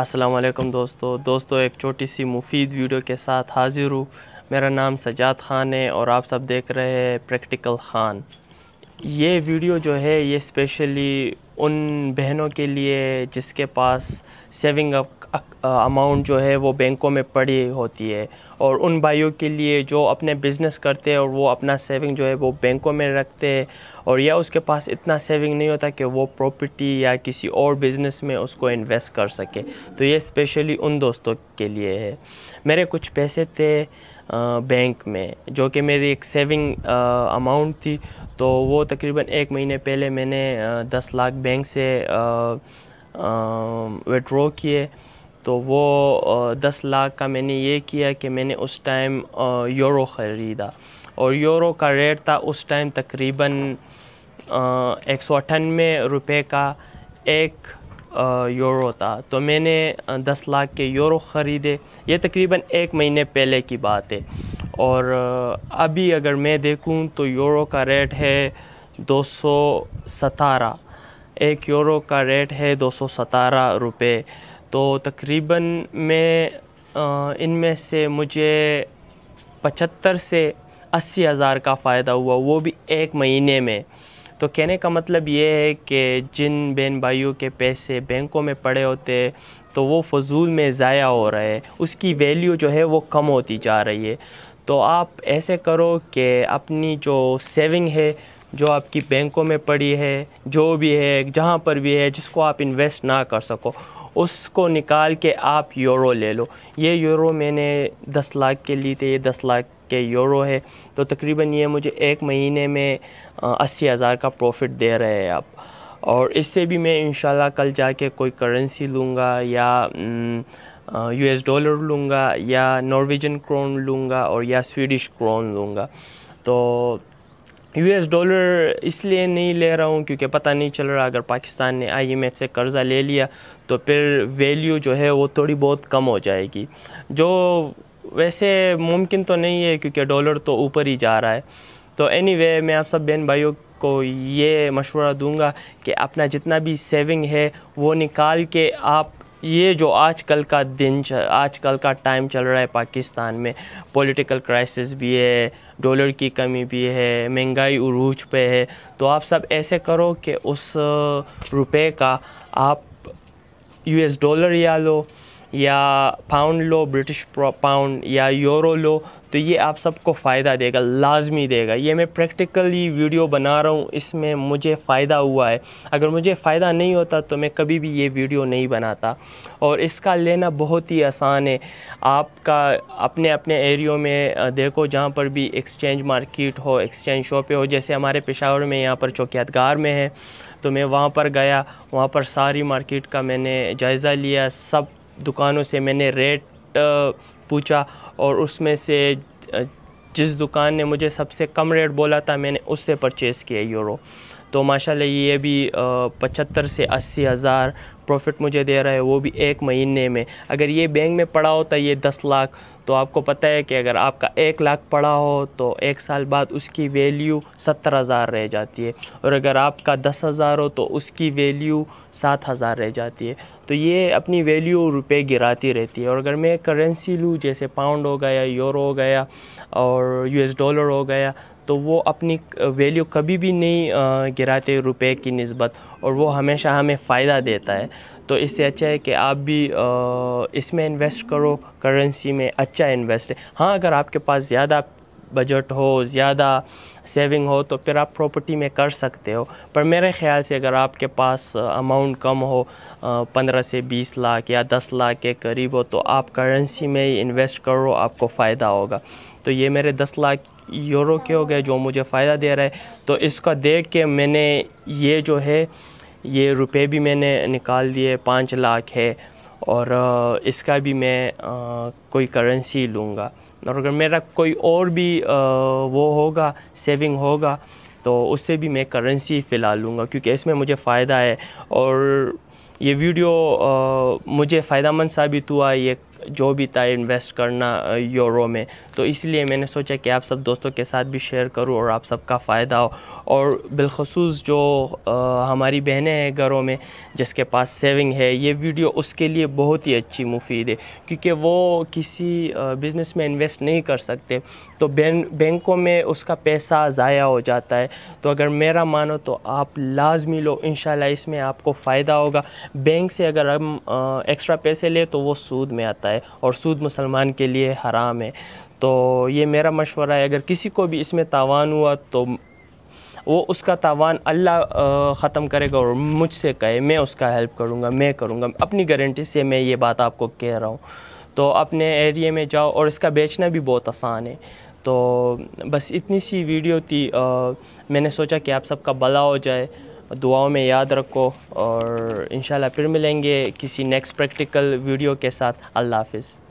अस्सलाम वालेकुम दोस्तों दोस्तों एक छोटी सी मुफीद वीडियो के साथ हाज़िर हूँ मेरा नाम सजाद ख़ान है और आप सब देख रहे हैं प्रैक्टिकल ख़ान ये वीडियो जो है ये स्पेशली उन बहनों के लिए जिसके पास सेविंग अमाउंट जो है वो बैंकों में पड़ी होती है और उन भाइयों के लिए जो अपने बिज़नेस करते हैं और वो अपना सेविंग जो है वो बैंकों में रखते हैं और या उसके पास इतना सेविंग नहीं होता कि वो प्रॉपर्टी या किसी और बिज़नेस में उसको इन्वेस्ट कर सके तो ये स्पेशली उन दोस्तों के लिए है मेरे कुछ पैसे थे बैंक में जो कि मेरी एक सेविंग अमाउंट थी तो वो तकरीबन एक महीने पहले मैंने दस लाख बैंक से विड्रॉ किए तो वो दस लाख का मैंने ये किया कि मैंने उस टाइम यूरो ख़रीदा और यूरो का रेट था उस टाइम तकरीबन एक सौ अठानवे रुपये का एक यूरो था तो मैंने दस लाख के यूरो ख़रीदे ये तकरीबन एक महीने पहले की बात है और अभी अगर मैं देखूं तो यूरो का रेट है दो सौ एक यूरो का रेट है दो सौ रुपये तो तकरीबन मैं इनमें से मुझे पचहत्तर से अस्सी हज़ार का फ़ायदा हुआ वो भी एक महीने में तो कहने का मतलब ये है कि जिन बहन भाइयों के पैसे बैंकों में पड़े होते हैं तो वो फजूल में ज़ाया हो रहा है उसकी वैल्यू जो है वो कम होती जा रही है तो आप ऐसे करो कि अपनी जो सेविंग है जो आपकी बैंकों में पड़ी है जो भी है जहाँ पर भी है जिसको आप इन्वेस्ट ना कर सको उसको निकाल के आप यूरो ले लो ये यूरो मैंने दस लाख के लिए थे ये दस लाख के यूरो है तो तकरीबन ये मुझे एक महीने में अस्सी हज़ार का प्रॉफिट दे रहे हैं आप और इससे भी मैं इन कल जाके कोई करेंसी लूँगा या यू एस डॉलर लूँगा या नॉर्वेजन क्रोन लूँगा और या स्वीडिश क्रोन लूँगा तो यूएस डॉलर इसलिए नहीं ले रहा हूँ क्योंकि पता नहीं चल रहा अगर पाकिस्तान ने आईएमएफ से कर्ज़ा ले लिया तो फिर वैल्यू जो है वो थोड़ी बहुत कम हो जाएगी जो वैसे मुमकिन तो नहीं है क्योंकि डॉलर तो ऊपर ही जा रहा है तो एनी anyway, मैं आप सब बहन भाइयों को ये मशवरा दूंगा कि अपना जितना भी सेविंग है वो निकाल के आप ये जो आजकल का दिन आजकल का टाइम चल रहा है पाकिस्तान में पॉलिटिकल क्राइसिस भी है डॉलर की कमी भी है महंगाई उरूज पे है तो आप सब ऐसे करो कि उस रुपए का आप यूएस डॉलर या लो या पाउंड लो ब्रिटिश पाउंड या यूरो लो तो ये आप सबको फ़ायदा देगा लाजमी देगा ये मैं प्रैक्टिकली वीडियो बना रहा हूँ इसमें मुझे फ़ायदा हुआ है अगर मुझे फ़ायदा नहीं होता तो मैं कभी भी ये वीडियो नहीं बनाता और इसका लेना बहुत ही आसान है आपका अपने अपने एरियो में देखो जहाँ पर भी एक्सचेंज मार्केट हो एक्सचेंज शॉपें हो जैसे हमारे पेशावर में यहाँ पर चौकियातगार में है तो मैं वहाँ पर गया वहाँ पर सारी मार्केट का मैंने जायज़ा लिया सब दुकानों से मैंने रेट पूछा और उसमें से जिस दुकान ने मुझे सबसे कम रेट बोला था मैंने उससे परचेज़ किया यूरो तो माशाल्लाह ये भी पचहत्तर से अस्सी हज़ार प्रॉफिट मुझे दे रहा है वो भी एक महीने में अगर ये बैंक में पड़ा होता ये दस लाख तो आपको पता है कि अगर आपका एक लाख पड़ा हो तो एक साल बाद उसकी वैल्यू सत्तर हज़ार रह जाती है और अगर आपका दस हज़ार हो तो उसकी वैल्यू सात हज़ार रह जाती है तो ये अपनी वैल्यू रुपए गिराती रहती है और अगर मैं करेंसी लूँ जैसे पाउंड हो गया यूरो हो गया और यूएस डॉलर हो गया तो वो अपनी वैल्यू कभी भी नहीं गिराते रुपए की नस्बत और वो हमेशा हमें फ़ायदा देता है तो इससे अच्छा है कि आप भी इसमें इन्वेस्ट करो करेंसी में अच्छा इन्वेस्ट है हाँ अगर आपके पास ज़्यादा बजट हो ज़्यादा सेविंग हो तो फिर आप प्रॉपर्टी में कर सकते हो पर मेरे ख़्याल से अगर आपके पास अमाउंट कम हो पंद्रह से बीस लाख या दस लाख के करीब हो तो आप करेंसी में ही इन्वेस्ट करो आपको फ़ायदा होगा तो ये मेरे दस लाख यूरो के हो गए जो मुझे फ़ायदा दे रहा है तो इसका देख के मैंने ये जो है ये रुपए भी मैंने निकाल दिए पाँच लाख है और इसका भी मैं कोई करेंसी लूँगा और अगर मेरा कोई और भी वो होगा सेविंग होगा तो उससे भी मैं करेंसी फिला लूँगा क्योंकि इसमें मुझे फ़ायदा है और ये वीडियो मुझे फ़ायदा मंद साबित हुआ ये जो भी था इन्वेस्ट करना यूरो में तो इसलिए मैंने सोचा कि आप सब दोस्तों के साथ भी शेयर करूं और आप सबका फ़ायदा हो और बिलखसूस जो आ, हमारी बहनें हैं घरों में जिसके पास सेविंग है ये वीडियो उसके लिए बहुत ही अच्छी मुफीद है क्योंकि वो किसी बिज़नेस में इन्वेस्ट नहीं कर सकते तो बैंकों में उसका पैसा ज़ाया हो जाता है तो अगर मेरा मानो तो आप लाजमी लो इन इसमें आपको फ़ायदा होगा बैंक से अगर हम एक्स्ट्रा पैसे ले तो वो सूद में आता है और सूद मुसलमान के लिए हराम है तो ये मेरा मशवरा है अगर किसी को भी इसमें तावान हुआ तो वो उसका तावान अल्लाह ख़त्म करेगा और मुझसे कहे मैं उसका हेल्प करूँगा मैं करूँगा अपनी गारंटी से मैं ये बात आपको कह रहा हूँ तो अपने एरिया में जाओ और इसका बेचना भी बहुत आसान है तो बस इतनी सी वीडियो थी आ, मैंने सोचा कि आप सबका भला हो जाए दुआओं में याद रखो और इन फिर मिलेंगे किसी नेक्स्ट प्रैक्टिकल वीडियो के साथ अल्लाह हाफिज़